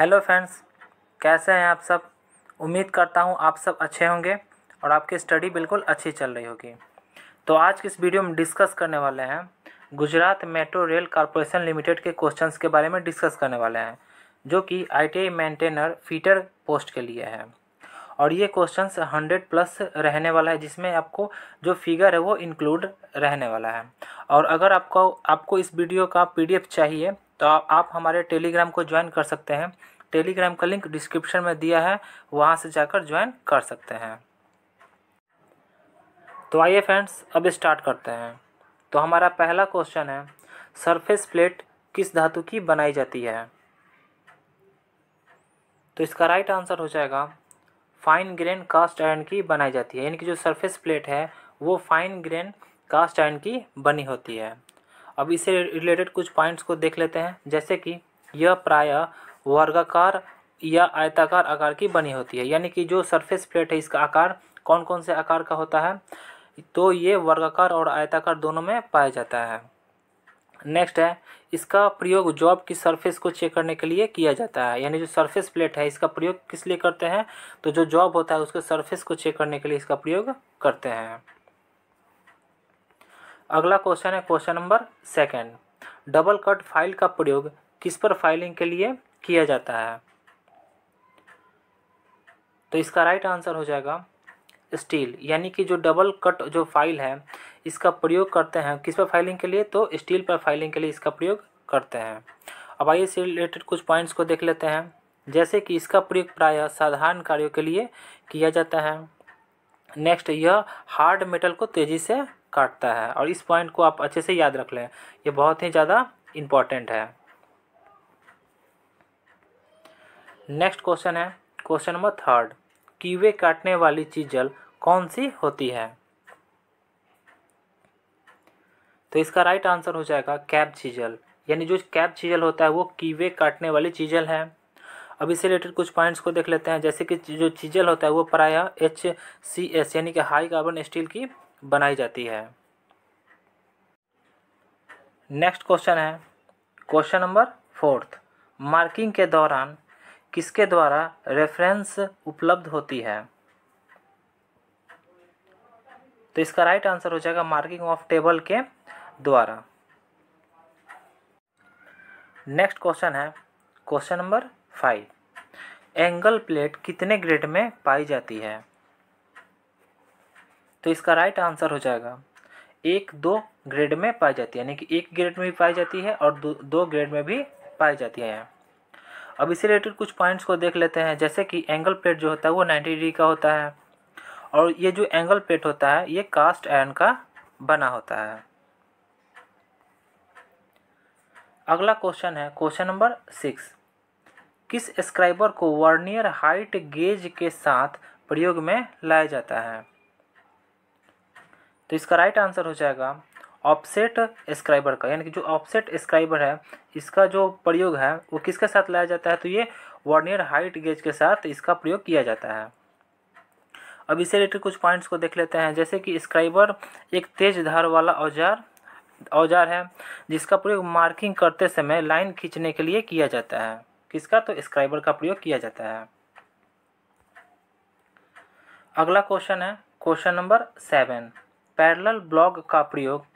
hello friends कैसे हैं आप सब उम्मीद करता हूं आप सब अच्छे होंगे और आपकी स्टडी बिल्कुल अच्छी चल रही होगी तो आज के इस वीडियो में डिस्कस करने वाले हैं Gujarat metro rail corporation limited के क्वेश्चंस के बारे में डिस्कस करने वाले हैं जो कि आईटीआई मेंटेनर फीटर पोस्ट के लिए है और ये क्वेश्चन हंड्रेड प्लस रहने वाला है जिसमें आपको जो फिगर है वो इंक्लूड रहने वाला है और अगर आपको आपको इस वीडियो का पी चाहिए तो आप हमारे टेलीग्राम को ज्वाइन कर सकते हैं टेलीग्राम का लिंक डिस्क्रिप्शन में दिया है वहाँ से जाकर ज्वाइन कर सकते हैं तो आइए फ्रेंड्स अब स्टार्ट करते हैं तो हमारा पहला क्वेश्चन है सरफेस प्लेट किस धातु की बनाई जाती है तो इसका राइट आंसर हो जाएगा फाइन ग्रेन कास्ट आयरन की बनाई जाती है यानी कि जो सरफेस प्लेट है वो फाइन ग्रेन कास्ट आयरन की बनी होती है अब इसे रिलेटेड कुछ पॉइंट्स को देख लेते हैं जैसे कि यह प्रायः वर्गाकार या आयताकार आकार की बनी होती है यानी कि जो सरफेस प्लेट है इसका आकार कौन कौन से आकार का होता है तो ये वर्गाकार और आयताकार दोनों में पाया जाता है नेक्स्ट है इसका प्रयोग जॉब की सरफेस को चेक करने के लिए किया जाता है यानी जो सरफेस प्लेट है इसका प्रयोग किस लिए करते हैं तो जो जॉब होता है उसके सरफेस को चेक करने के लिए इसका प्रयोग करते हैं अगला क्वेश्चन है question number second double cut file का प्रयोग किस पर फाइलिंग के लिए किया जाता है तो इसका राइट आंसर हो जाएगा स्टील यानी कि जो डबल कट जो फाइल है इसका प्रयोग करते हैं किस पर फाइलिंग के लिए तो स्टील पर फाइलिंग के लिए इसका प्रयोग करते हैं अब आइए इससे रिलेटेड कुछ पॉइंट्स को देख लेते हैं जैसे कि इसका प्रयोग प्रायः साधारण कार्यों के लिए किया जाता है नेक्स्ट यह हार्ड मेटल को तेज़ी से काटता है और इस पॉइंट को आप अच्छे से याद रख लें यह बहुत ही ज़्यादा इम्पॉर्टेंट है नेक्स्ट क्वेश्चन है क्वेश्चन नंबर थर्ड कीवे काटने वाली चीजल कौन सी होती है तो इसका राइट आंसर हो जाएगा कैब चीजल यानी जो कैब चीजल होता है वो कीवे काटने वाली चीजल है अब इससे रिलेटेड कुछ पॉइंट्स को देख लेते हैं जैसे कि जो चीजल होता है वो प्रायः एच सी एस यानी कि हाई कार्बन स्टील की बनाई जाती है नेक्स्ट क्वेश्चन है क्वेश्चन नंबर फोर्थ मार्किंग के दौरान किसके द्वारा रेफरेंस उपलब्ध होती है तो इसका राइट आंसर हो जाएगा मार्किंग ऑफ टेबल के द्वारा नेक्स्ट क्वेश्चन है question number five angle plate कितने ग्रेड में पाई जाती है तो इसका राइट आंसर हो जाएगा एक दो ग्रेड में पाई जाती है यानी कि एक ग्रेड में भी पाई जाती है और दो, दो ग्रेड में भी पाई जाती है अब इसी रिलेटेड कुछ पॉइंट्स को देख लेते हैं जैसे कि एंगल प्लेट जो होता है वो नाइन्टी डिग्री का होता है और ये जो एंगल प्लेट होता है ये कास्ट आयरन का बना होता है अगला क्वेश्चन है क्वेश्चन नंबर सिक्स किस स्क्राइबर को वर्नियर हाइट गेज के साथ प्रयोग में लाया जाता है तो इसका राइट आंसर हो जाएगा ऑफसेट स्क्राइबर का यानी कि जो ऑफसेट स्क्राइबर है इसका जो प्रयोग है वो किसके साथ लाया जाता है तो ये वार्नियर हाइट गेज के साथ इसका प्रयोग किया जाता है अब इसे रिलेटेड कुछ पॉइंट्स को देख लेते हैं जैसे कि स्क्राइबर एक तेज धार वाला औजार औजार है जिसका प्रयोग मार्किंग करते समय लाइन खींचने के लिए किया जाता है किसका तो स्क्राइबर का प्रयोग किया जाता है अगला क्वेश्चन है question number seven parallel block का प्रयोग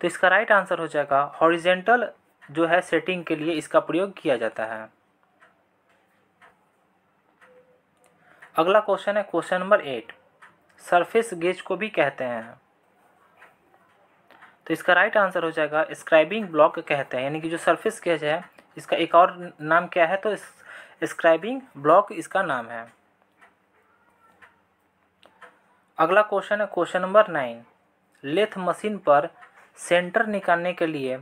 तो इसका राइट आंसर हो जाएगा हॉरिजेंटल जो है सेटिंग के लिए इसका प्रयोग किया जाता है अगला क्वेश्चन है question number eight surface gauge को भी कहते हैं तो इसका राइट आंसर हो जाएगा स्क्राइबिंग ब्लॉक कहते हैं यानी कि जो सरफेस गेज है इसका एक और नाम क्या है तो स्क्राइबिंग ब्लॉक इसका नाम है अगला क्वेश्चन है question number nine lathe machine पर सेंटर निकालने के लिए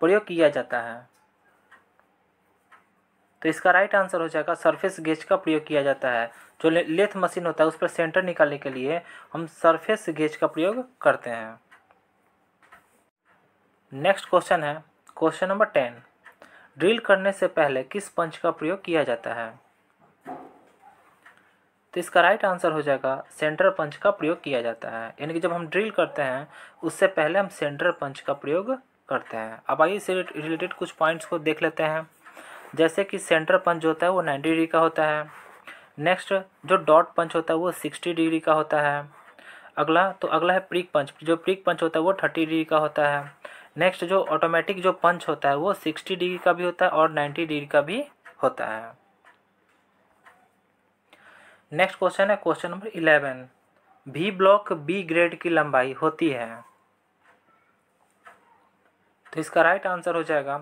प्रयोग किया जाता है तो इसका राइट आंसर हो जाएगा सरफेस गेज का प्रयोग किया जाता है जो लेथ मशीन होता है उस पर सेंटर निकालने के लिए हम सरफेस गेज का प्रयोग करते हैं नेक्स्ट क्वेश्चन है क्वेश्चन नंबर टेन ड्रिल करने से पहले किस पंच का प्रयोग किया जाता है तो इसका राइट आंसर हो जाएगा सेंटर पंच का प्रयोग किया जाता है यानी कि जब हम ड्रिल करते हैं उससे पहले हम सेंटर पंच का प्रयोग करते हैं अब आइए इससे रिलेटेड कुछ पॉइंट्स को देख लेते हैं जैसे कि सेंटर पंच होता है वो नाइन्टी डिग्री का होता है नेक्स्ट जो डॉट पंच होता है वो सिक्सटी डिग्री का होता है अगला तो अगला है प्रिक पंच जो प्रिक पंच होता है वो थर्टी डिग्री का होता है नेक्स्ट जो ऑटोमेटिक जो पंच होता है वो सिक्सटी डिग्री का भी होता है और नाइन्टी डिग्री का भी होता है नेक्स्ट क्वेश्चन है क्वेश्चन नंबर इलेवन भी ब्लॉक बी ग्रेड की लंबाई होती है तो इसका राइट आंसर हो जाएगा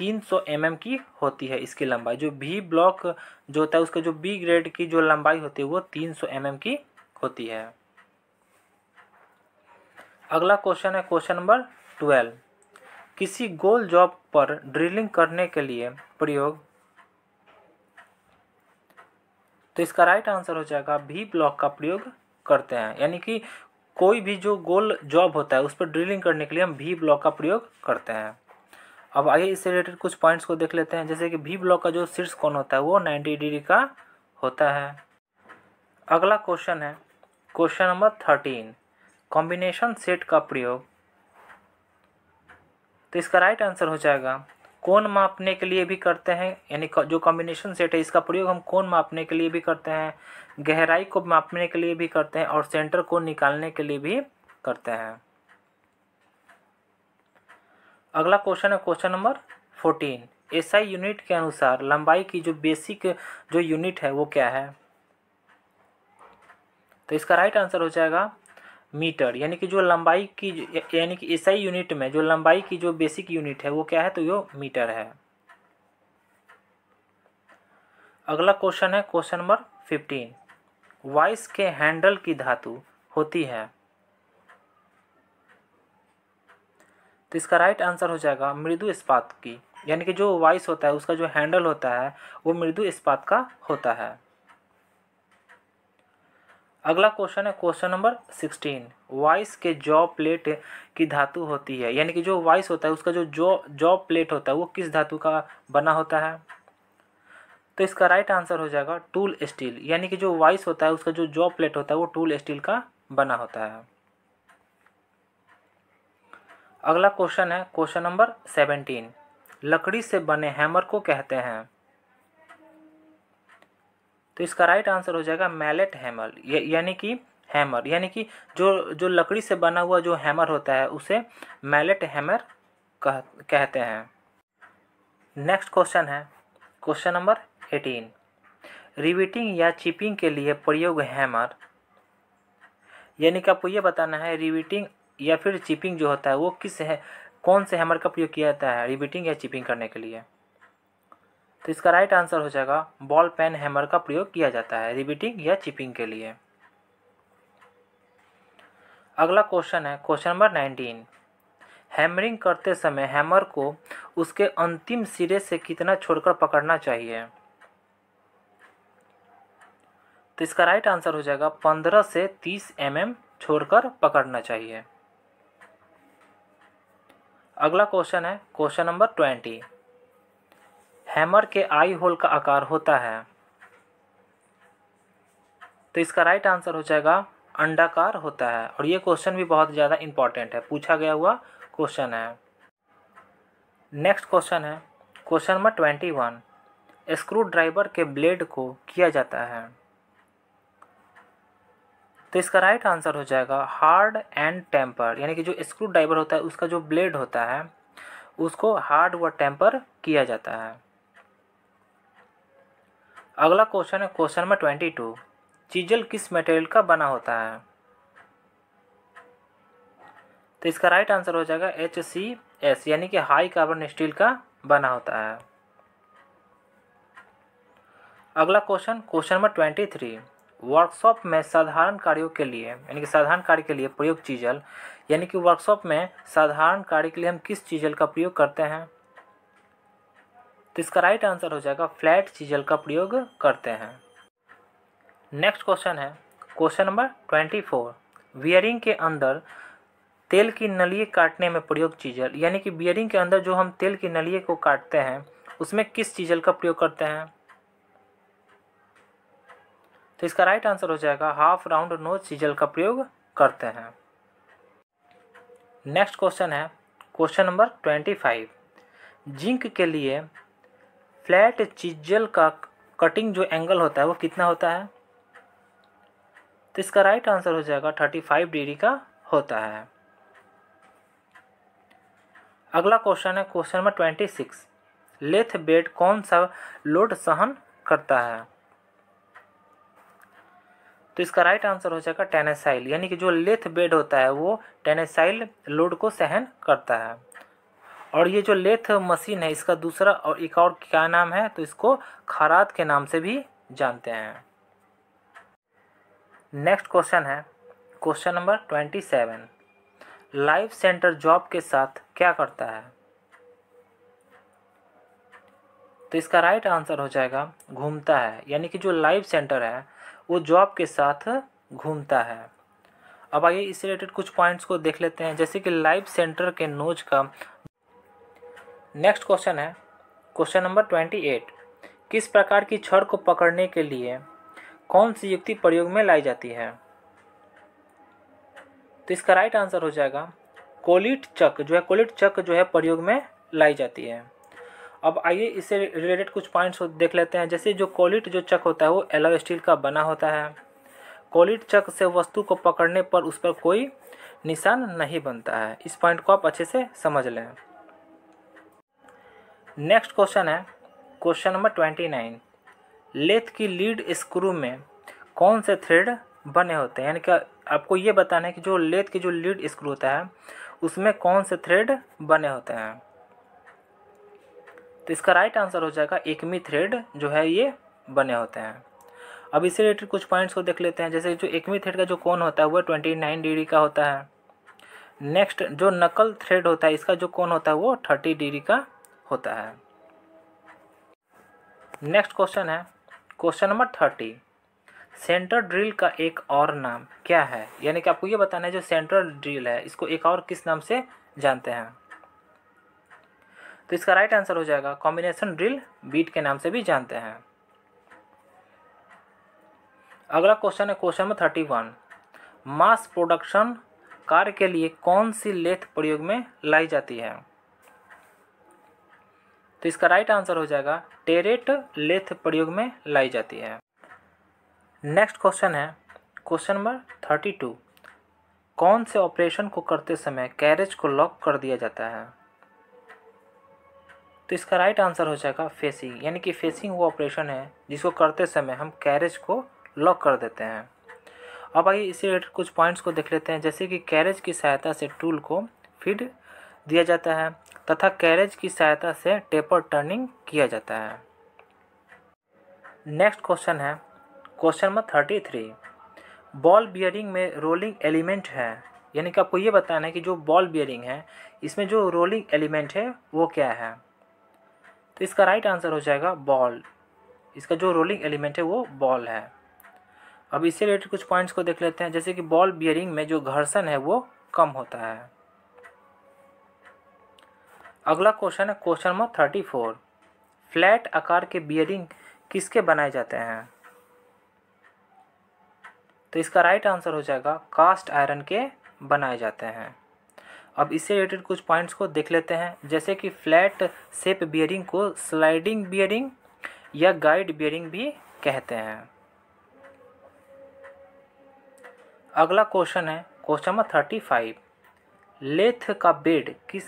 300 सौ mm की होती है इसकी लंबाई जो भी ब्लॉक जो होता है उसका जो बी ग्रेड की जो लंबाई होती है वो 300 सौ mm की होती है अगला क्वेश्चन है क्वेश्चन नंबर ट्वेल्व किसी गोल जॉब पर ड्रिलिंग करने के लिए प्रयोग तो इसका राइट आंसर हो जाएगा भी ब्लॉक का प्रयोग करते हैं यानी कि कोई भी जो गोल जॉब होता है उस पर ड्रिलिंग करने के लिए हम भी ब्लॉक का प्रयोग करते हैं अब आइए इससे रिलेटेड कुछ पॉइंट्स को देख लेते हैं जैसे कि भी ब्लॉक का जो शीर्ष कौन होता है वो नाइन्टी डिग्री का होता है अगला क्वेश्चन है question number thirteen combination set का प्रयोग तो इसका राइट आंसर हो जाएगा कोण मापने के लिए भी करते हैं यानी जो कॉम्बिनेशन सेट है इसका प्रयोग हम कोण मापने के लिए भी करते हैं गहराई को मापने के लिए भी करते हैं और सेंटर को निकालने के लिए भी करते हैं अगला क्वेश्चन है question number fourteen SI unit के अनुसार लंबाई की जो बेसिक जो यूनिट है वो क्या है तो इसका राइट आंसर हो जाएगा मीटर यानी कि जो लंबाई की यानी कि ईसाई यूनिट में जो लंबाई की जो बेसिक यूनिट है वो क्या है तो यो मीटर है अगला क्वेश्चन है क्वेश्चन नंबर फिफ्टीन वाइस के हैंडल की धातु होती है तो इसका राइट आंसर हो जाएगा मृदु इस्पात की यानी कि जो वाइस होता है उसका जो हैंडल होता है वो मृदु इस्पात का होता है अगला क्वेश्चन है क्वेश्चन नंबर सिक्सटीन वाइस के जॉ प्लेट की धातु होती है यानी कि जो वाइस होता है उसका जो जॉ जॉ प्लेट होता है वो किस धातु का बना होता है तो इसका राइट आंसर हो जाएगा टूल स्टील यानी कि जो वाइस होता है उसका जो जॉ प्लेट होता है वो टूल स्टील का बना होता है अगला क्वेश्चन है क्वेश्चन नंबर सेवेंटीन लकड़ी से बने हैमर को कहते हैं तो इसका राइट आंसर हो जाएगा मैलेट हैमर यानी कि हैमर यानी कि जो जो लकड़ी से बना हुआ जो हैमर होता है उसे मैलेट हैमर कह कहते हैं नेक्स्ट क्वेश्चन है क्वेश्चन नंबर एटीन रिविटिंग या चिपिंग के लिए प्रयोग हैमर यानी कि आपको ये बताना है रिविटिंग या फिर चिपिंग जो होता है वो किस है कौन से हैमर का प्रयोग किया जाता है रिविटिंग या चिपिंग करने के लिए तो इसका राइट आंसर हो जाएगा बॉल पेन हैमर का प्रयोग किया जाता है रिबिटिंग या चिपिंग के लिए अगला क्वेश्चन है क्वेश्चन नंबर नाइनटीन हैमरिंग करते समय हैमर को उसके अंतिम सिरे से कितना छोड़कर पकड़ना चाहिए तो इसका राइट आंसर हो जाएगा पंद्रह से तीस एम mm छोड़कर पकड़ना चाहिए अगला क्वेश्चन है क्वेश्चन नंबर ट्वेंटी हैमर के आई होल का आकार होता है तो इसका राइट आंसर हो जाएगा अंडाकार होता है और ये क्वेश्चन भी बहुत ज़्यादा इम्पॉर्टेंट है पूछा गया हुआ क्वेश्चन है नेक्स्ट क्वेश्चन है question number twenty one screwdriver के ब्लेड को किया जाता है तो इसका राइट आंसर हो जाएगा हार्ड एंड टेम्पर यानी कि जो स्क्रू ड्राइवर होता है उसका जो ब्लेड होता है उसको हार्ड व टेम्पर किया जाता है अगला क्वेश्चन है question number twenty two chisel किस मटेरियल का बना होता है तो इसका राइट आंसर हो जाएगा एच सी एस यानी कि हाई कार्बन स्टील का बना होता है अगला question question number twenty three workshop में साधारण कार्यों के लिए यानी कि साधारण कार्य के लिए प्रयोग चीजल यानी कि वर्कशॉप में साधारण कार्य के लिए हम किस चीजल का प्रयोग करते हैं तो इसका राइट आंसर हो जाएगा फ्लैट चीजल का प्रयोग करते हैं नेक्स्ट क्वेश्चन है question number twenty four bearing के अंदर तेल की नलिए काटने में प्रयोग चीजल यानी कि बियरिंग के अंदर जो हम तेल की नलिए को काटते हैं उसमें किस चीजल का प्रयोग करते हैं तो इसका राइट आंसर हो जाएगा हाफ राउंड नोज चीजल का प्रयोग करते हैं नेक्स्ट क्वेश्चन है question number twenty five zinc के लिए फ्लैट चिजल का कटिंग जो एंगल होता है वो कितना होता है तो इसका राइट आंसर हो जाएगा थर्टी फाइव डिग्री का होता है अगला क्वेश्चन है question number twenty six lathe bed कौन सा लोड सहन करता है तो इसका राइट आंसर हो जाएगा टेनेसाइल यानी कि जो लेथ बेड होता है वो टेनेसाइल लोड को सहन करता है और ये जो लेथ मशीन है इसका दूसरा और एक और क्या नाम है तो इसको खरात के नाम से भी जानते हैं नेक्स्ट क्वेश्चन है question number twenty seven live centre job के साथ क्या करता है तो इसका राइट आंसर हो जाएगा घूमता है यानी कि जो लाइफ सेंटर है वो जॉब के साथ घूमता है अब आइए इससे रिलेटेड कुछ पॉइंट्स को देख लेते हैं जैसे कि लाइफ सेंटर के नोज का नेक्स्ट क्वेश्चन है क्वेश्चन नंबर ट्वेंटी एट किस प्रकार की छड़ को पकड़ने के लिए कौन सी युक्ति प्रयोग में लाई जाती है तो इसका राइट आंसर हो जाएगा कोलिट चक जो है कोलिट चक जो है प्रयोग में लाई जाती है अब आइए इससे रिलेटेड कुछ पॉइंट्स देख लेते हैं जैसे जो कोलिट जो चक होता है वो एलो स्टील का बना होता है कोलिट चक से वस्तु को पकड़ने पर उस पर कोई निशान नहीं बनता है इस पॉइंट को आप अच्छे से समझ लें नेक्स्ट क्वेश्चन है question number twenty nine lathe की लीड स्क्रू में कौन से थ्रेड बने होते हैं यानी कि आपको ये बताना है कि जो लेथ की जो लीड स्क्रू होता है उसमें कौन से थ्रेड बने होते हैं तो इसका राइट आंसर हो जाएगा एकमी थ्रेड जो है ये बने होते हैं अब इससे रिलेटेड कुछ पॉइंट्स को देख लेते हैं जैसे जो एकमी थ्रेड का जो कौन होता है वह ट्वेंटी नाइन डिग्री का होता है नेक्स्ट जो नकल थ्रेड होता है इसका जो कौन होता है वो थर्टी डिग्री का होता है नेक्स्ट क्वेश्चन है question number thirty centre drill का एक और नाम क्या है यानी कि आपको ये बताना है जो सेंट्रल ड्रिल है इसको एक और किस नाम से जानते हैं तो इसका राइट आंसर हो जाएगा कॉम्बिनेशन ड्रिल बीट के नाम से भी जानते हैं अगला क्वेश्चन है question number thirty one mass production कार्य के लिए कौन सी लेथ प्रयोग में लाई जाती है तो इसका राइट आंसर हो जाएगा टेरेट लेथ प्रयोग में लाई जाती है नेक्स्ट क्वेश्चन है क्वेश्चन नंबर थर्टी टू कौन से ऑपरेशन को करते समय कैरेज को लॉक कर दिया जाता है तो इसका राइट आंसर हो जाएगा फेसिंग यानी कि फेसिंग वो ऑपरेशन है जिसको करते समय हम कैरेज को लॉक कर देते हैं अब आइए इसी रिलेटेड कुछ पॉइंट्स को देख लेते हैं जैसे कि कैरेज की सहायता से टूल को फीड दिया जाता है तथा कैरेज की सहायता से टेपर टर्निंग किया जाता है नेक्स्ट क्वेश्चन है question number thirty three ball bearing में रोलिंग एलिमेंट है यानी कि आपको ये बताना है कि जो बॉल बियरिंग है इसमें जो रोलिंग एलिमेंट है वो क्या है तो इसका राइट आंसर हो जाएगा बॉल इसका जो रोलिंग एलिमेंट है वो बॉल है अब इससे रिलेटेड कुछ पॉइंट्स को देख लेते हैं जैसे कि बॉल बियरिंग में जो घर्षण है वो कम होता है अगला क्वेश्चन है question number thirty four flat आकार के बियरिंग किसके बनाए जाते हैं तो इसका राइट आंसर हो जाएगा कास्ट आयरन के बनाए जाते हैं अब इससे रिलेटेड कुछ पॉइंट्स को देख लेते हैं जैसे कि फ्लैट सेप बियरिंग को स्लाइडिंग बियरिंग या गाइड बियरिंग भी कहते हैं अगला क्वेश्चन है question number thirty five lathe का बेड किस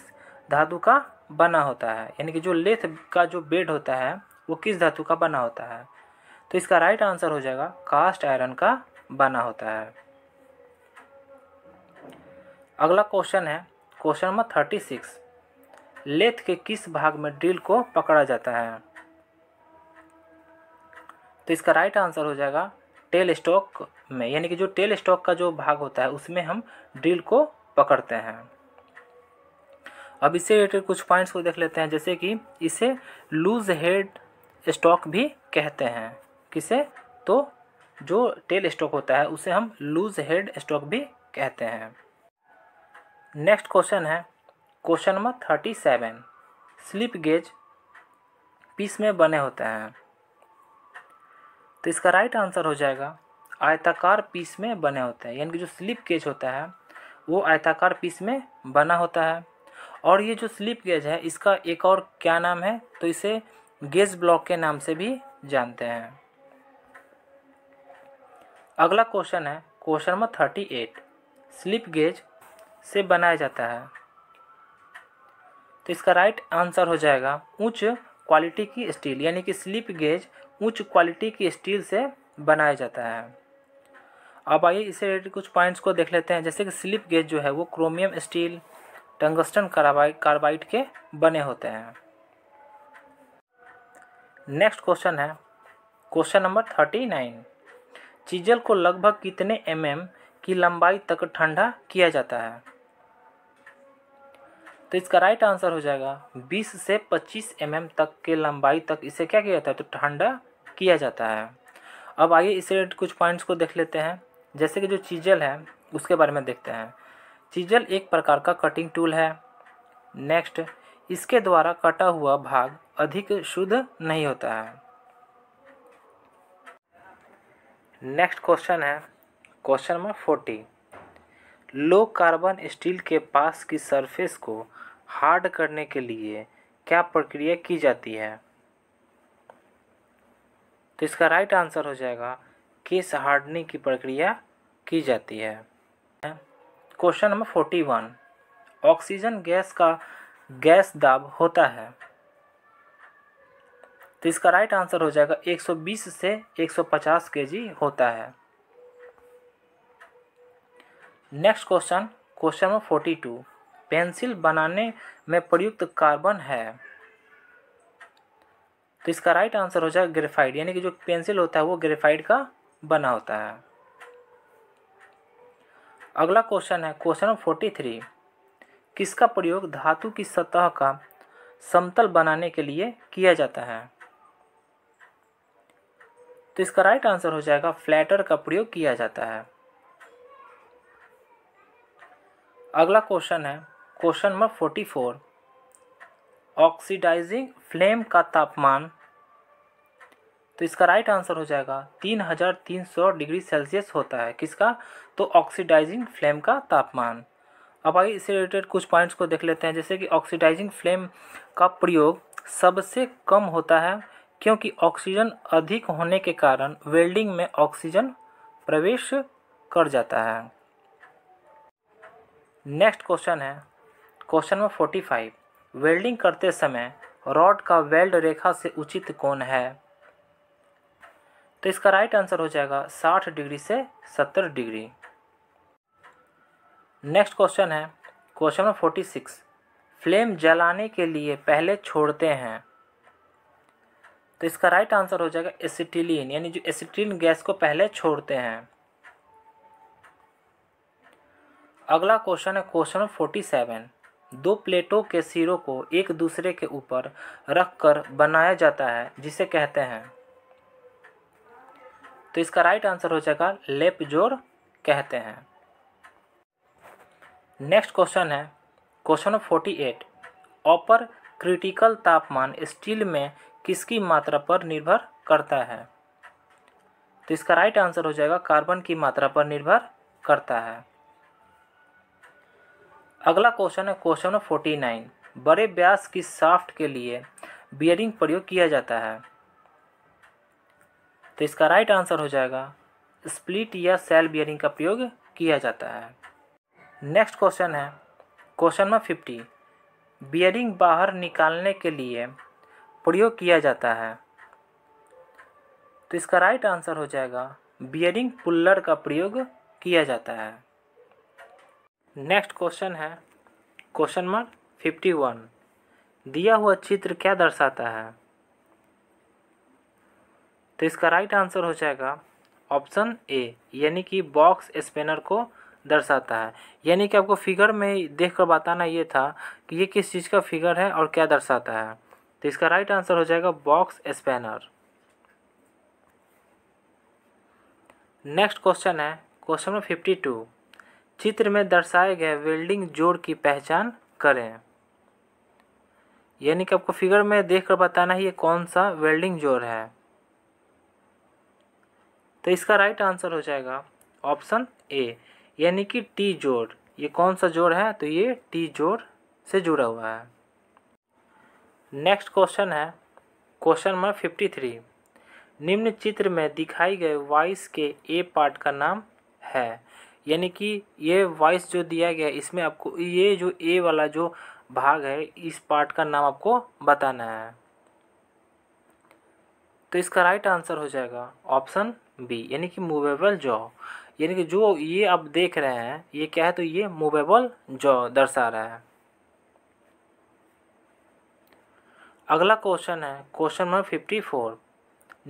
धातु का बना होता है यानी कि जो लेथ का जो बेड होता है वो किस धातु का बना होता है तो इसका राइट आंसर हो जाएगा कास्ट आयरन का बना होता है अगला क्वेश्चन है question number thirty six lathe के किस भाग में ड्रिल को पकड़ा जाता है तो इसका राइट आंसर हो जाएगा टेल स्टॉक में यानी कि जो टेल स्टॉक का जो भाग होता है उसमें हम ड्रिल को पकड़ते हैं अब इससे रिलेटेड कुछ पॉइंट्स को देख लेते हैं जैसे कि इसे लूज हेड स्टॉक भी कहते हैं किसे तो जो टेल स्टॉक होता है उसे हम लूज हेड स्टॉक भी कहते हैं नेक्स्ट क्वेश्चन है question number thirty seven slip gauge piece में बने होते हैं तो इसका राइट आंसर हो जाएगा आयताकार पीस में बने होते हैं यानी कि जो स्लिप गेज होता है वो आयताकार पीस में बना होता है और ये जो स्लिप गेज है इसका एक और क्या नाम है तो इसे गेज ब्लॉक के नाम से भी जानते हैं अगला क्वेश्चन है question number thirty eight slip gauge से बनाया जाता है तो इसका राइट आंसर हो जाएगा उच्च क्वालिटी की स्टील यानी कि स्लिप गेज उच्च क्वालिटी की स्टील से बनाया जाता है अब आइए इसे रिलेटेड कुछ पॉइंट्स को देख लेते हैं जैसे कि स्लिप गेज जो है वो क्रोमियम स्टील टंगस्टन कार्बाइड के बने होते हैं नेक्स्ट क्वेश्चन है question number thirty nine chisel को लगभग कितने एम mm की लंबाई तक ठंडा किया जाता है तो इसका राइट आंसर हो जाएगा 20 से 25 एम mm तक के लंबाई तक इसे क्या किया जाता है तो ठंडा किया जाता है अब आइए इसे कुछ पॉइंट्स को देख लेते हैं जैसे कि जो चीजल है उसके बारे में देखते हैं चीजल एक प्रकार का कटिंग टूल है नेक्स्ट इसके द्वारा कटा हुआ भाग अधिक शुद्ध नहीं होता है नेक्स्ट क्वेश्चन है question number forty low carbon steel के पास की सरफेस को हार्ड करने के लिए क्या प्रक्रिया की जाती है तो इसका राइट आंसर हो जाएगा केस हार्डनिंग की प्रक्रिया की जाती है question number forty one oxygen gas का गैस दाब होता है तो इसका राइट आंसर हो जाएगा 120 से 150 केजी होता है next question question number forty two pencil बनाने में प्रयुक्त कार्बन है तो इसका राइट आंसर हो जाएगा ग्रेफाइड यानी कि जो पेंसिल होता है वो ग्रेफाइड का बना होता है अगला क्वेश्चन है क्वेश्चन नंबर फोर्टी थ्री किसका प्रयोग धातु की सतह का समतल बनाने के लिए किया जाता है तो इसका राइट आंसर हो जाएगा फ्लैटर का प्रयोग किया जाता है अगला क्वेश्चन है question number forty four oxidising flame का तापमान तो इसका राइट आंसर हो जाएगा तीन हजार तीन सौ डिग्री सेल्सियस होता है किसका तो ऑक्सीडाइजिंग फ्लेम का तापमान अब आइए इससे रिलेटेड कुछ पॉइंट्स को देख लेते हैं जैसे कि ऑक्सीडाइजिंग फ्लेम का प्रयोग सबसे कम होता है क्योंकि ऑक्सीजन अधिक होने के कारण वेल्डिंग में ऑक्सीजन प्रवेश कर जाता है नेक्स्ट क्वेश्चन है question number forty five welding करते समय रॉड का वेल्ड रेखा से उचित कौन है तो इसका राइट आंसर हो जाएगा साठ डिग्री से सत्तर डिग्री नेक्स्ट क्वेश्चन है question number forty six flame जलाने के लिए पहले छोड़ते हैं तो इसका राइट आंसर हो जाएगा एसिटिलीन यानी जो एसिटिलीन गैस को पहले छोड़ते हैं अगला क्वेश्चन है क्वेश्चन फोर्टी सेवन दो प्लेटों के सिरों को एक दूसरे के ऊपर रखकर बनाया जाता है जिसे कहते हैं तो इसका राइट आंसर हो जाएगा लेप जोर कहते हैं नेक्स्ट क्वेश्चन है question forty eight upper critical तापमान स्टील में किसकी मात्रा पर निर्भर करता है तो इसका राइट आंसर हो जाएगा कार्बन की मात्रा पर निर्भर करता है अगला क्वेश्चन है क्वेश्चन फोर्टी नाइन बड़े ब्यास की साफ्ट के लिए बियरिंग प्रयोग किया जाता है तो इसका राइट आंसर हो जाएगा स्प्लिट या सेल बियरिंग का प्रयोग किया जाता है नेक्स्ट क्वेश्चन है क्वेश्चन नंबर फिफ्टी बियरिंग बाहर निकालने के लिए प्रयोग किया जाता है तो इसका राइट आंसर हो जाएगा बियरिंग पुल्लर का प्रयोग किया जाता है नेक्स्ट क्वेश्चन है क्वेश्चन नंबर फिफ्टी वन दिया हुआ चित्र क्या दर्शाता है तो इसका राइट आंसर हो जाएगा ऑप्शन ए यानी कि बॉक्स स्पेनर को दर्शाता है यानी कि आपको फिगर में देख कर बताना ये था कि ये किस चीज़ का फिगर है और क्या दर्शाता है तो इसका राइट आंसर हो जाएगा बॉक्स स्पेनर नेक्स्ट क्वेश्चन है क्वेश्चन नंबर फिफ्टी टू चित्र में दर्शाए गए वेल्डिंग जोड़ की पहचान करें यानी कि आपको फिगर में देख कर बताना है ये कौन सा वेल्डिंग जोड़ है तो इसका राइट आंसर हो जाएगा ऑप्शन ए यानी कि टी जोड़ ये कौन सा जोड़ है तो ये टी जोड़ से जुड़ा हुआ है नेक्स्ट क्वेश्चन है क्वेश्चन नंबर फिफ्टी थ्री निम्न चित्र में दिखाई गए वॉइस के ए पार्ट का नाम है यानी कि ये वॉइस जो दिया गया इसमें आपको ये जो ए वाला जो भाग है इस पार्ट का नाम आपको बताना है तो इसका राइट आंसर हो जाएगा ऑप्शन बी यानी कि मूवेबल जॉ यानी कि जो ये आप देख रहे हैं ये क्या है तो ये मूवेबल जॉ दर्शा रहा है अगला क्वेश्चन है क्वेश्चन नंबर फिफ्टी फोर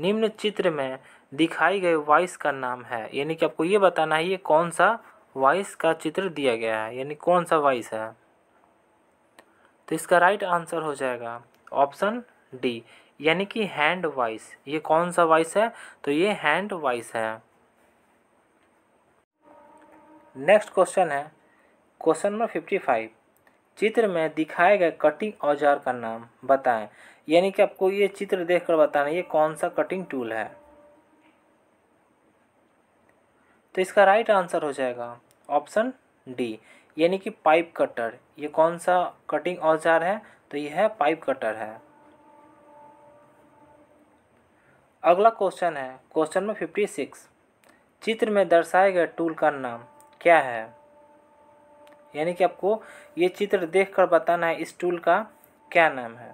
निम्न चित्र में दिखाई गई वॉइस का नाम है यानी कि आपको ये बताना है ये कौन सा वॉइस का चित्र दिया गया है यानी कौन सा वॉइस है तो इसका राइट आंसर हो जाएगा ऑप्शन डी यानी कि हैंड वाइस ये कौन सा वाइस है तो ये हैंड वाइस है नेक्स्ट क्वेश्चन है क्वेश्चन नंबर फिफ्टी फाइव चित्र में दिखाए गए कटिंग औजार का नाम बताएं यानी कि आपको ये चित्र देखकर बताना ये कौन सा कटिंग टूल है तो इसका राइट आंसर हो जाएगा ऑप्शन डी यानी कि पाइप कटर ये कौन सा कटिंग औजार है तो यह है पाइप कटर है अगला क्वेश्चन है क्वेश्चन नंबर फिफ्टी सिक्स चित्र में दर्शाए गए टूल का नाम क्या है यानी कि आपको ये चित्र देखकर बताना है इस टूल का क्या नाम है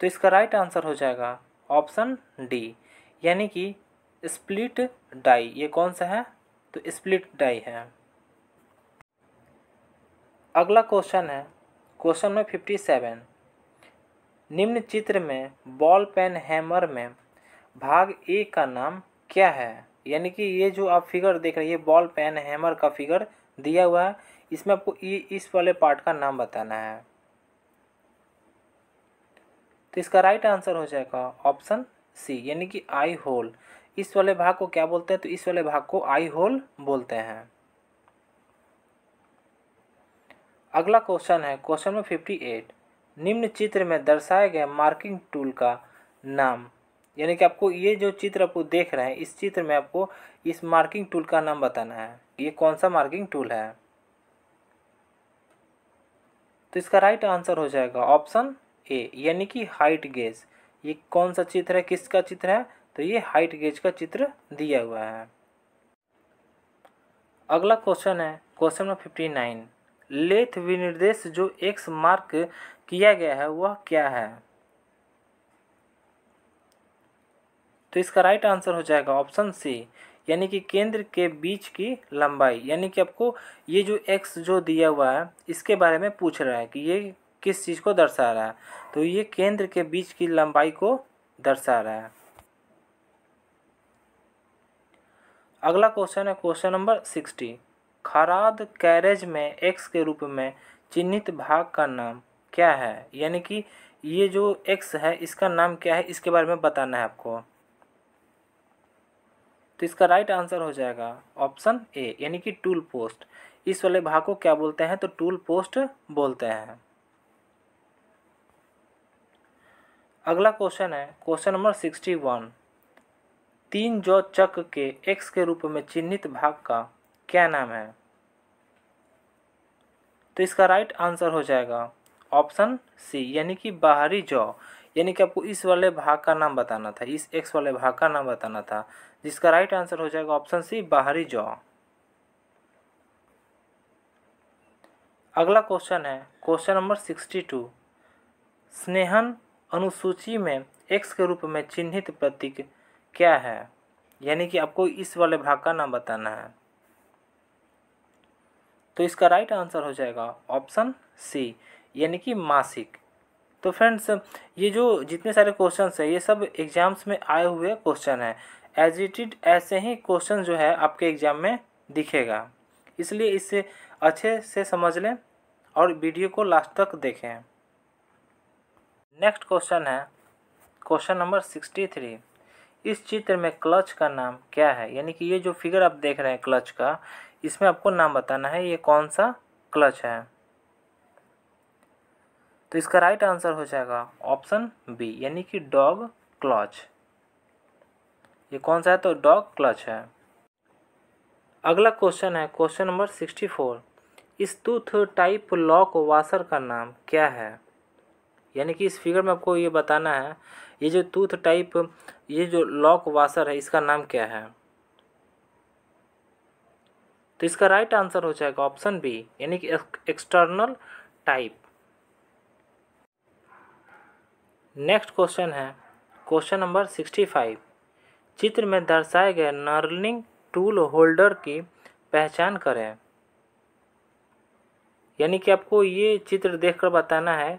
तो इसका राइट आंसर हो जाएगा ऑप्शन डी यानी कि स्प्लिट डाई ये कौन सा है तो स्प्लिट डाई है अगला क्वेश्चन है क्वेश्चन में फिफ्टी सेवन निम्न चित्र में बॉल पेन हैमर में भाग ए का नाम क्या है यानी कि ये जो आप फिगर देख रहे हैं ये बॉल पेन हैमर का फिगर दिया हुआ है इसमें आपको ये इस वाले पार्ट का नाम बताना है तो इसका राइट आंसर हो जाएगा ऑप्शन सी यानी कि आई होल इस वाले भाग को क्या बोलते हैं तो इस वाले भाग को आई होल बोलते हैं अगला क्वेश्चन है क्वेश्चन नंबर फिफ्टी एट निम्न चित्र में दर्शाए गए मार्किंग टूल का नाम यानी कि आपको ये जो चित्र आपको देख रहे हैं इस चित्र में आपको इस मार्किंग टूल का नाम बताना है ये कौन सा मार्किंग टूल है तो इसका राइट आंसर हो जाएगा ऑप्शन ए यानी कि हाइट गेज ये कौन सा चित्र है किसका चित्र है तो ये हाइट गेज का चित्र दिया हुआ है अगला क्वेश्चन है question number fifty nine lathe विनिर्देश जो एक्स मार्क किया गया है वह क्या है तो इसका राइट आंसर हो जाएगा ऑप्शन सी यानी कि केंद्र के बीच की लंबाई यानी कि आपको ये जो एक्स जो दिया हुआ है इसके बारे में पूछ रहा है कि ये किस चीज़ को दर्शा रहा है तो ये केंद्र के बीच की लंबाई को दर्शा रहा है अगला क्वेश्चन है क्वेश्चन नंबर सिक्सटी खराद कैरेज में एक्स के रूप में चिन्हित भाग का नाम क्या है यानी कि ये जो एक्स है इसका नाम क्या है इसके बारे में बताना है आपको तो इसका राइट आंसर हो जाएगा ऑप्शन ए यानी कि टूल पोस्ट इस वाले भाग को क्या बोलते हैं तो टूल पोस्ट बोलते हैं अगला क्वेश्चन है क्वेश्चन नंबर सिक्सटी वन तीन जो चक के एक्स के रूप में चिन्हित भाग का क्या नाम है तो इसका राइट आंसर हो जाएगा ऑप्शन सी यानी कि बाहरी जौ यानी कि आपको इस वाले भाग का नाम बताना था इस एक्स वाले भाग का नाम बताना था जिसका राइट आंसर हो जाएगा ऑप्शन सी बाहरी जौ अगला क्वेश्चन है क्वेश्चन नंबर सिक्सटी टू स्नेहन अनुसूची में एक्स के रूप में चिन्हित प्रतीक क्या है यानी कि आपको इस वाले भाग का नाम बताना है तो इसका राइट आंसर हो जाएगा ऑप्शन सी यानी कि मासिक तो फ्रेंड्स ये जो जितने सारे क्वेश्चन है ये सब एग्ज़ाम्स में आए हुए क्वेश्चन है एज इट ऐसे ही क्वेश्चन जो है आपके एग्ज़ाम में दिखेगा इसलिए इसे अच्छे से समझ लें और वीडियो को लास्ट तक देखें नेक्स्ट क्वेश्चन है क्वेश्चन नंबर सिक्सटी थ्री इस चित्र में क्लच का नाम क्या है यानी कि ये जो फिगर आप देख रहे हैं क्लच का इसमें आपको नाम बताना है ये कौन सा क्लच है तो इसका राइट आंसर हो जाएगा ऑप्शन बी यानी कि डॉग क्लॉच ये कौन सा है तो डॉग क्लच है अगला क्वेश्चन है क्वेश्चन नंबर सिक्सटी फोर इस टूथ टाइप लॉक वाशर का नाम क्या है यानी कि इस फिगर में आपको ये बताना है ये जो टूथ टाइप ये जो लॉक वाशर है इसका नाम क्या है तो इसका राइट आंसर हो जाएगा ऑप्शन बी यानी कि एक्सटर्नल टाइप नेक्स्ट क्वेश्चन है क्वेश्चन नंबर सिक्सटी फाइव चित्र में दर्शाए गए नर्लिंग टूल होल्डर की पहचान करें यानी कि आपको ये चित्र देखकर बताना है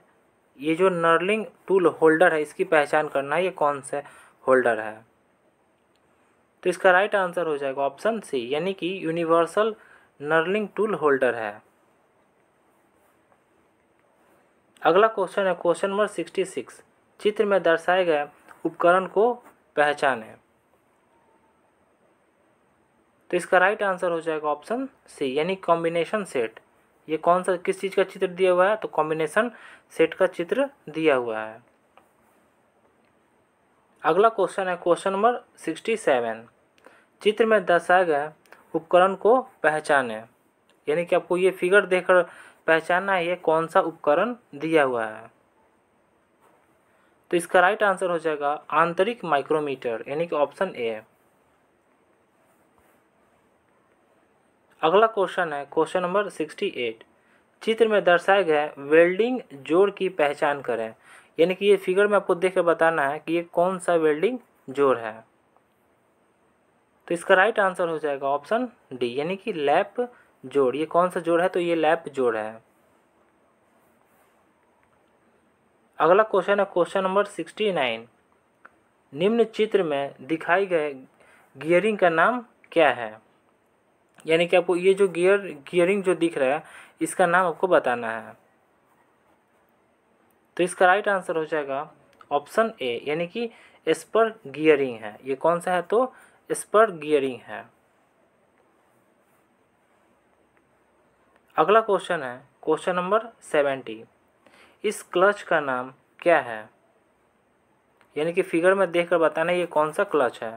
ये जो नर्लिंग टूल होल्डर है इसकी पहचान करना है ये कौन सा होल्डर है तो इसका राइट आंसर हो जाएगा ऑप्शन सी यानी कि यूनिवर्सल नर्लिंग टूल होल्डर है अगला क्वेश्चन है क्वेश्चन नंबर सिक्सटी सिक्स चित्र में दर्शाए गए उपकरण को पहचाने तो इसका राइट आंसर हो जाएगा ऑप्शन सी यानी कॉम्बिनेशन सेट ये कौन सा किस चीज़ का चित्र दिया हुआ है तो कॉम्बिनेशन सेट का चित्र दिया हुआ है अगला क्वेश्चन है क्वेश्चन नंबर सिक्सटी सेवन चित्र में दर्शाए गए उपकरण को पहचाने यानी कि आपको ये फिगर देखकर पहचानना है ये कौन सा उपकरण दिया हुआ है तो इसका राइट आंसर हो जाएगा आंतरिक माइक्रोमीटर यानी कि ऑप्शन ए है अगला क्वेश्चन है क्वेश्चन नंबर सिक्सटी एट चित्र में दर्शाए गए वेल्डिंग जोड़ की पहचान करें यानी कि ये फिगर में आपको देख बताना है कि ये कौन सा वेल्डिंग जोड़ है तो इसका राइट आंसर हो जाएगा ऑप्शन डी यानी कि लैप जोड़ ये कौन सा जोड़ है तो ये लैप जोड़ है अगला क्वेश्चन है क्वेश्चन नंबर सिक्सटी नाइन निम्न चित्र में दिखाई गए गियरिंग का नाम क्या है यानी कि आपको ये जो गियर गियरिंग जो दिख रहा है इसका नाम आपको बताना है तो इसका राइट आंसर हो जाएगा ऑप्शन ए यानी कि स्पर गियरिंग है ये कौन सा है तो स्पर गियरिंग है अगला क्वेश्चन है क्वेश्चन नंबर सेवेंटी इस क्लच का नाम क्या है यानी कि फिगर में देखकर बताना ये कौन सा क्लच है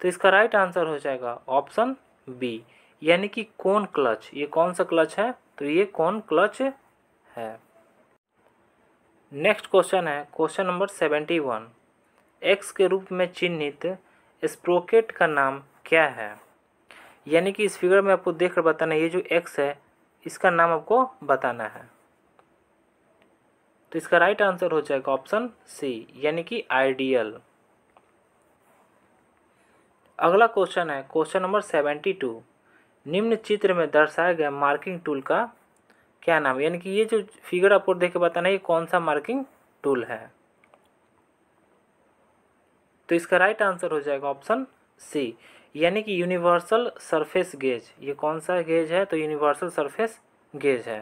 तो इसका राइट आंसर हो जाएगा ऑप्शन बी यानी कि कौन क्लच ये कौन सा क्लच है तो ये कौन क्लच है नेक्स्ट क्वेश्चन है question number seventy one X के रूप में चिन्हित स्प्रोकेट का नाम क्या है यानी कि इस फिगर में आपको देखकर बताना ये जो एक्स है इसका नाम आपको बताना है तो इसका राइट आंसर हो जाएगा ऑप्शन सी यानी कि आइडियल अगला क्वेश्चन है क्वेश्चन नंबर सेवेंटी टू निम्न चित्र में दर्शाया गया मार्किंग टूल का क्या नाम यानी कि ये जो फिगर आपको देख के बताना है ये कौन सा मार्किंग टूल है तो इसका राइट आंसर हो जाएगा ऑप्शन सी यानी कि यूनिवर्सल सरफेस गेज ये कौन सा गेज है तो यूनिवर्सल सरफेस गेज है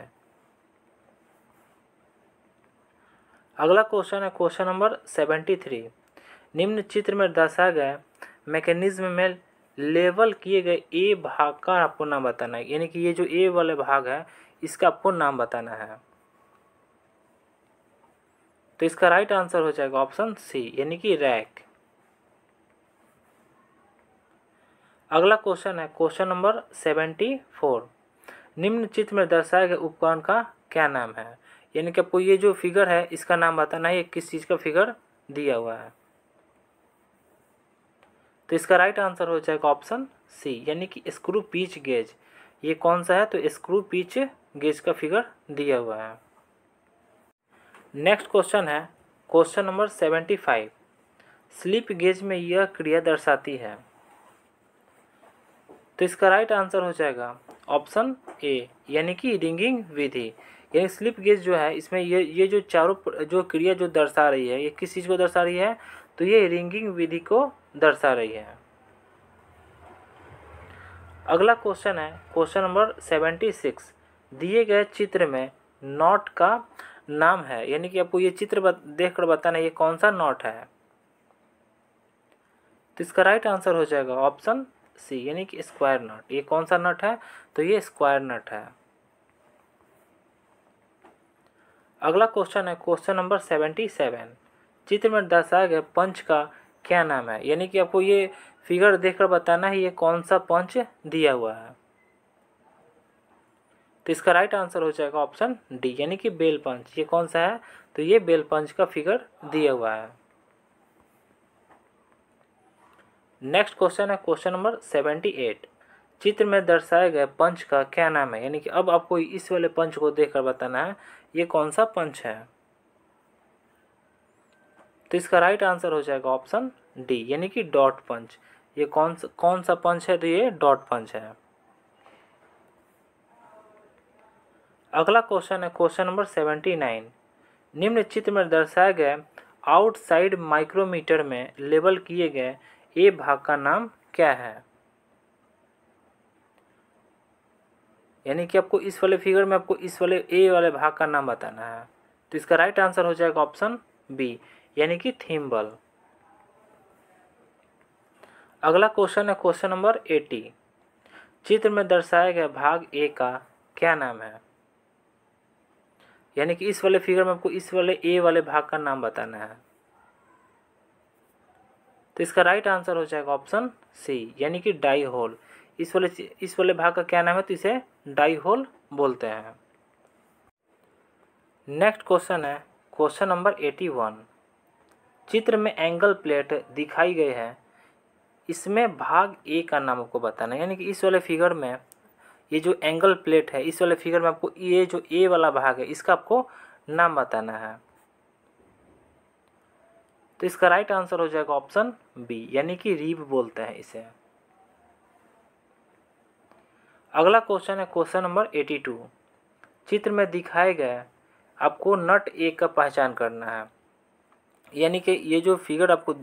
अगला क्वेश्चन है क्वेश्चन नंबर सेवेंटी थ्री निम्न चित्र में दर्शाए गए मैकेनिज्म में लेवल किए गए ए भाग का आपको नाम बताना है यानी कि ये जो ए वाले भाग है इसका आपको नाम बताना है तो इसका राइट आंसर हो जाएगा ऑप्शन सी यानी कि रैक अगला क्वेश्चन है क्वेश्चन नंबर सेवेंटी फोर निम्न चित्र में दर्शाए गए उपकरण का क्या नाम है यानी कि आपको ये जो फिगर है इसका नाम बताना है किस चीज़ का फिगर दिया हुआ है तो इसका राइट आंसर हो जाएगा ऑप्शन सी यानी कि स्क्रू पीच गेज ये कौन सा है तो स्क्रू पीच गेज का फिगर दिया हुआ है नेक्स्ट क्वेश्चन है question number seventy five slip gauge में यह क्रिया दर्शाती है तो इसका राइट आंसर हो जाएगा ऑप्शन ए यानी कि रिंगिंग विधि यानी स्लिप गेज जो है इसमें ये ये जो चारों जो क्रिया जो दर्शा रही है ये किस चीज़ को दर्शा रही है तो ये रिंगिंग विधि को दर्शा रही है अगला क्वेश्चन है क्वेश्चन नंबर सेवेंटी सिक्स दिए गए चित्र में नॉट का नाम है यानी कि आपको ये चित्र बत, देख कर बताना ये कौन सा नॉट है तो इसका राइट आंसर हो जाएगा ऑप्शन सी यानी कि स्क्वायर नट ये कौन सा नट है तो ये स्क्वायर नट है अगला क्वेश्चन है क्वेश्चन नंबर सेवेंटी सेवन चित्र में दर्शाया गया पंच का क्या नाम है यानी कि आपको ये फिगर देखकर बताना है ये कौन सा पंच दिया हुआ है तो इसका राइट आंसर हो जाएगा ऑप्शन डी यानी कि बेल पंच ये कौन सा है तो ये बेल पंच का फिगर दिया हुआ है नेक्स्ट क्वेश्चन है क्वेश्चन नंबर सेवेंटी एट चित्र में दर्शाए गए पंच का क्या नाम है यानी कि अब आपको इस वाले पंच को देखकर बताना है ये कौन सा पंच है तो इसका राइट आंसर हो जाएगा ऑप्शन डी यानी कि डॉट पंच ये कौन सा कौन सा पंच है तो ये डॉट पंच है अगला क्वेश्चन है क्वेश्चन नंबर सेवेंटी नाइन निम्न चित्र में दर्शाए गए आउटसाइड माइक्रोमीटर में लेबल किए गए ए भाग का नाम क्या है यानी कि आपको इस वाले फिगर में आपको इस वाले ए वाले भाग का नाम बताना है तो इसका राइट आंसर हो जाएगा ऑप्शन बी यानी कि थिम्बल अगला क्वेश्चन है क्वेश्चन नंबर एटी चित्र में दर्शाया गया भाग ए का क्या नाम है यानी कि इस वाले फिगर में आपको इस वाले ए वाले भाग का नाम बताना है तो इसका राइट आंसर हो जाएगा ऑप्शन सी यानी कि डाई होल इस वाले इस वाले भाग का क्या नाम है तो इसे डाई होल बोलते हैं नेक्स्ट क्वेश्चन है क्वेश्चन नंबर एटी वन चित्र में एंगल प्लेट दिखाई गई है इसमें भाग ए का नाम आपको बताना है यानी कि इस वाले फिगर में ये जो एंगल प्लेट है इस वाले फिगर में आपको ये जो ए वाला भाग है इसका आपको नाम बताना है तो इसका राइट आंसर हो जाएगा ऑप्शन बी यानी कि रीब बोलते हैं इसे अगला क्वेश्चन है क्वेश्चन नंबर एटी टू चित्र में दिखाए गए आपको नट ए का पहचान करना है यानी कि ये जो फिगर आपको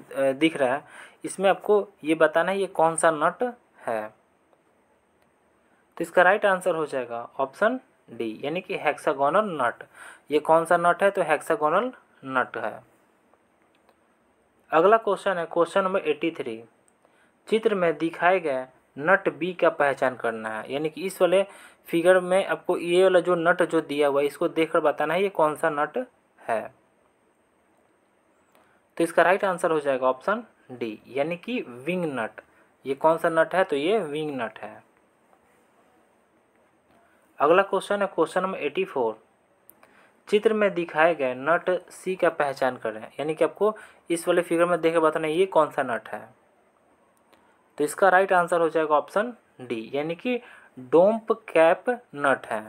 दिख रहा है इसमें आपको ये बताना है ये कौन सा नट है तो इसका राइट आंसर हो जाएगा ऑप्शन डी यानी कि हेक्सागोनल नट ये कौन सा नट है तो हेक्सागोनल नट है अगला क्वेश्चन है क्वेश्चन नंबर एट्टी थ्री चित्र में दिखाए गए नट बी का पहचान करना है यानी कि इस वाले फिगर में आपको ये वाला जो नट जो दिया हुआ है इसको देखकर बताना है ये कौन सा नट है तो इसका राइट आंसर हो जाएगा ऑप्शन डी यानी कि विंग नट ये कौन सा नट है तो ये विंग नट है अगला क्वेश्चन है क्वेश्चन नंबर एटी फोर चित्र में दिखाए गए नट सी का पहचान करें यानी कि आपको इस वाले फिगर में देखकर बताना ये कौन सा नट है तो इसका राइट आंसर हो जाएगा ऑप्शन डी यानी कि डोम्प कैप नट है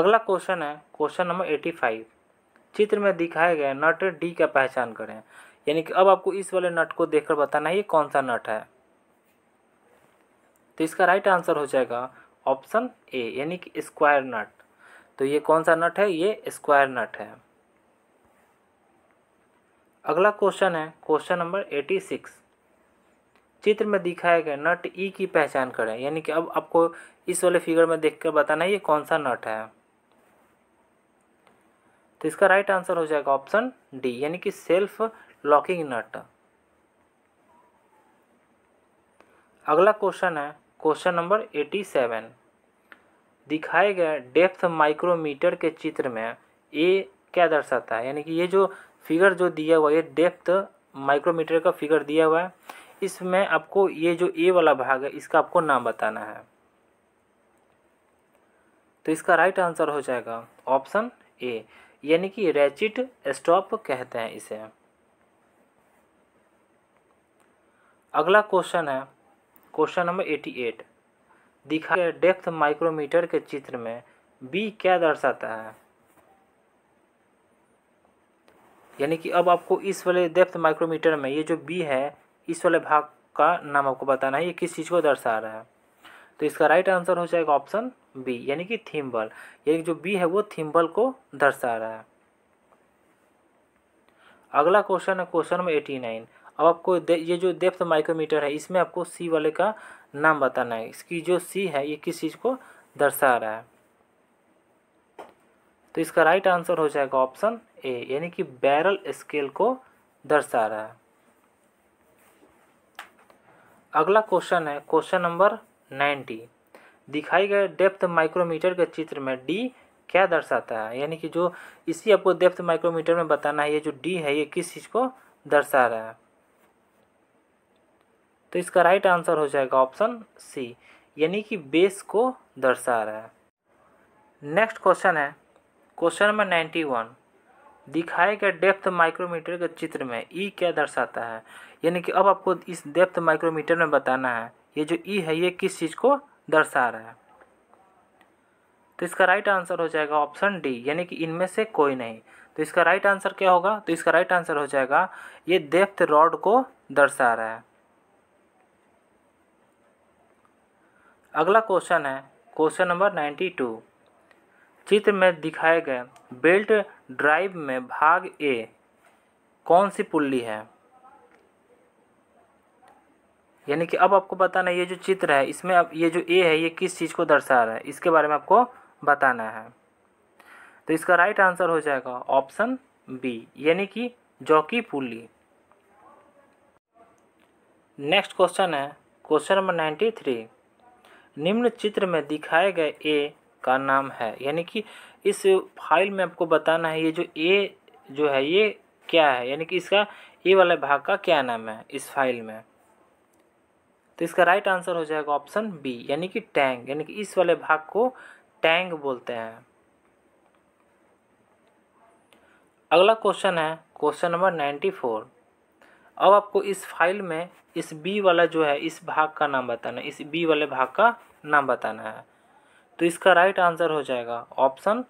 अगला क्वेश्चन है क्वेश्चन नंबर एटी फाइव चित्र में दिखाए गए नट डी का पहचान करें यानी कि अब आपको इस वाले नट को देखकर बताना है ये कौन सा नट है तो इसका राइट आंसर हो जाएगा ऑप्शन ए यानी कि स्क्वायर नट तो ये कौन सा नट है ये स्क्वायर नट है अगला क्वेश्चन है क्वेश्चन नंबर एटी सिक्स चित्र में दिखाए गए नट ई की पहचान करें यानी कि अब आपको इस वाले फिगर में देख कर बताना है ये कौन सा नट है तो इसका राइट आंसर हो जाएगा ऑप्शन डी यानी कि सेल्फ लॉकिंग नट अगला क्वेश्चन है क्वेश्चन नंबर एटी सेवन दिखाए गए डेप्थ माइक्रोमीटर के चित्र में ए क्या दर्शाता है यानी कि ये जो फिगर जो दिया हुआ है डेप्थ माइक्रोमीटर का फिगर दिया हुआ है इसमें आपको ये जो ए वाला भाग है इसका आपको नाम बताना है तो इसका राइट आंसर हो जाएगा ऑप्शन ए यानी कि रैचिट स्टॉप कहते हैं इसे अगला क्वेश्चन है क्वेश्चन नंबर एटी एट दिखा डेप्थ माइक्रोमीटर के चित्र में बी क्या दर्शाता है यानी कि अब आपको इस वाले डेप्थ माइक्रोमीटर में ये जो बी है इस वाले भाग का नाम आपको बताना है ये किस चीज़ को दर्शा रहा है तो इसका राइट आंसर हो जाएगा ऑप्शन बी यानी कि थिम्बल यानी जो बी है वो थिम्बल को दर्शा रहा है अगला क्वेश्चन है क्वेश्चन नंबर एटी नाइन अब आपको ये जो डेप्थ माइक्रोमीटर है इसमें आपको सी वाले का नाम बताना है इसकी जो सी है ये किस चीज़ को दर्शा रहा है तो इसका राइट आंसर हो जाएगा ऑप्शन ए यानी कि बैरल स्केल को दर्शा रहा है अगला क्वेश्चन है क्वेश्चन नंबर नाइन्टी दिखाई गए डेप्थ माइक्रोमीटर के चित्र में डी क्या दर्शाता है यानी कि जो इसी आपको डेप्थ माइक्रोमीटर में बताना है ये जो डी है ये किस चीज़ को दर्शा रहा है तो इसका राइट आंसर हो जाएगा ऑप्शन सी यानी कि बेस को दर्शा रहा है नेक्स्ट क्वेश्चन है क्वेश्चन नंबर नाइन्टी वन दिखाए गए डेप्थ माइक्रोमीटर के चित्र में ई e क्या दर्शाता है यानी कि अब आपको इस डेप्थ माइक्रोमीटर में बताना है ये जो ई e है ये किस चीज़ को दर्शा रहा है तो इसका राइट आंसर हो जाएगा ऑप्शन डी यानी कि इनमें से कोई नहीं तो इसका राइट आंसर क्या होगा तो इसका राइट आंसर हो जाएगा ये डेप्थ रॉड को दर्शा रहा है अगला क्वेश्चन है क्वेश्चन नंबर नाइन्टी टू चित्र में दिखाए गए बेल्ट ड्राइव में भाग ए कौन सी पुल्ली है यानी कि अब आपको बताना है ये जो चित्र है इसमें अब ये जो ए है ये किस चीज़ को दर्शा रहा है इसके बारे में आपको बताना है तो इसका राइट आंसर हो जाएगा ऑप्शन बी यानी कि जॉकी पुल्ली नेक्स्ट क्वेश्चन है क्वेश्चन नंबर नाइन्टी थ्री निम्न चित्र में दिखाए गए ए का नाम है यानी कि इस फाइल में आपको बताना है ये जो ए जो है ये क्या है यानी कि इसका ए वाला भाग का क्या नाम है इस फाइल में तो इसका राइट आंसर हो जाएगा ऑप्शन बी यानी कि टैंग यानी कि इस वाले भाग को टैंग बोलते हैं अगला क्वेश्चन है क्वेश्चन नंबर नाइन्टी फोर अब आपको इस फाइल में इस बी वाला जो है इस भाग का नाम बताना है इस बी वाले भाग का नाम बताना है तो इसका राइट आंसर हो जाएगा ऑप्शन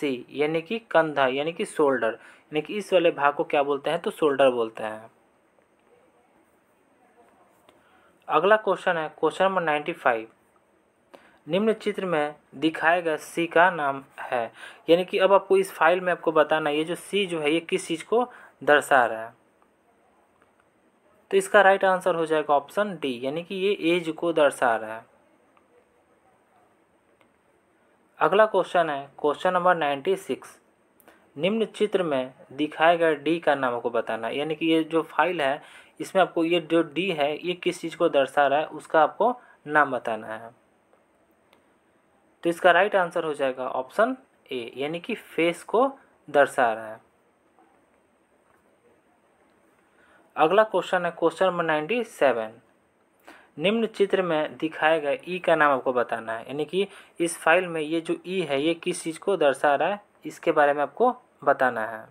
सी यानी कि कंधा यानी कि शोल्डर यानी कि इस वाले भाग को क्या बोलते हैं तो शोल्डर बोलते हैं अगला क्वेश्चन है क्वेश्चन नंबर नाइन्टी फाइव निम्न चित्र में दिखाए गए सी का नाम है यानी कि अब आपको इस फाइल में आपको बताना ये जो सी जो है ये किस चीज़ को दर्शा रहा है तो इसका राइट आंसर हो जाएगा ऑप्शन डी यानी कि ये एज को दर्शा रहा है अगला क्वेश्चन है क्वेश्चन नंबर नाइन्टी सिक्स निम्न चित्र में दिखाए गए डी का नाम को बताना यानी कि ये जो फाइल है इसमें आपको ये जो डी है ये किस चीज़ को दर्शा रहा है उसका आपको नाम बताना है तो इसका राइट आंसर हो जाएगा ऑप्शन ए यानी कि फेस को दर्शा रहा है अगला क्वेश्चन है क्वेश्चन नंबर नाइन्टी सेवन निम्न चित्र में दिखाए गए ई e का नाम आपको बताना है यानी कि इस फाइल में ये जो ई e है ये किस चीज़ को दर्शा रहा है इसके बारे में आपको बताना है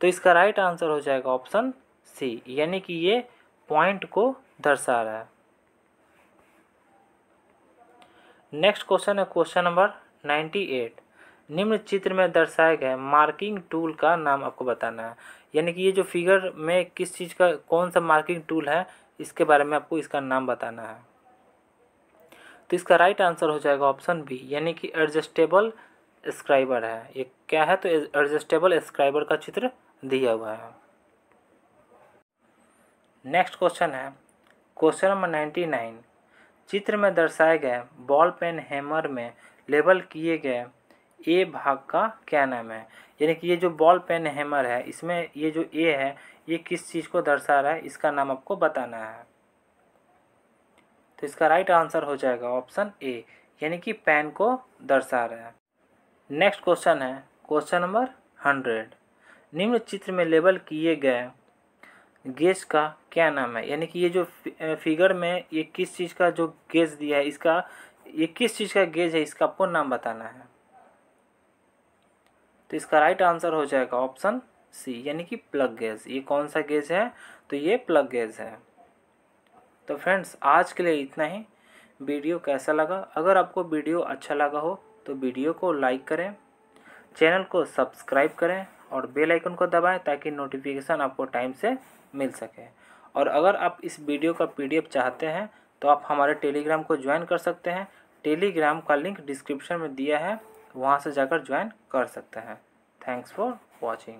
तो इसका राइट आंसर हो जाएगा ऑप्शन सी यानी कि ये पॉइंट को दर्शा रहा है नेक्स्ट क्वेश्चन है क्वेश्चन नंबर नाइन्टी एट निम्न चित्र में दर्शाए गए मार्किंग टूल का नाम आपको बताना है यानी कि ये जो फिगर में किस चीज़ का कौन सा मार्किंग टूल है इसके बारे में आपको इसका नाम बताना है तो इसका राइट आंसर हो जाएगा ऑप्शन बी यानी कि एडजस्टेबल स्क्राइबर है ये क्या है तो एडजस्टेबल स्क्राइबर का चित्र दिया हुआ है नेक्स्ट क्वेश्चन है क्वेश्चन नंबर नाइन्टी नाइन चित्र में दर्शाए गए बॉल पेन हैमर में लेबल किए गए ए भाग का क्या नाम है यानी कि ये जो बॉल पेन हैमर है इसमें ये जो ए है ये किस चीज़ को दर्शा रहा है इसका नाम आपको बताना है तो इसका राइट आंसर हो जाएगा ऑप्शन ए यानी कि पेन को दर्शा रहा है नेक्स्ट क्वेश्चन है क्वेश्चन नंबर हंड्रेड निम्न चित्र में लेबल किए गए गेज का क्या नाम है यानी कि ये जो फिगर में ये किस चीज़ का जो गेज दिया है इसका ये किस चीज़ का गेज है इसका आपको नाम बताना है तो इसका राइट आंसर हो जाएगा ऑप्शन सी यानी कि प्लग गैस ये कौन सा गैस है तो ये प्लग गैस है तो फ्रेंड्स आज के लिए इतना ही वीडियो कैसा लगा अगर आपको वीडियो अच्छा लगा हो तो वीडियो को लाइक करें चैनल को सब्सक्राइब करें और बेल आइकन को दबाएं ताकि नोटिफिकेशन आपको टाइम से मिल सके और अगर आप इस वीडियो का पीडीएफ चाहते हैं तो आप हमारे टेलीग्राम को ज्वाइन कर सकते हैं टेलीग्राम का लिंक डिस्क्रिप्शन में दिया है वहाँ से जाकर ज्वाइन कर सकते हैं थैंक्स फॉर वॉचिंग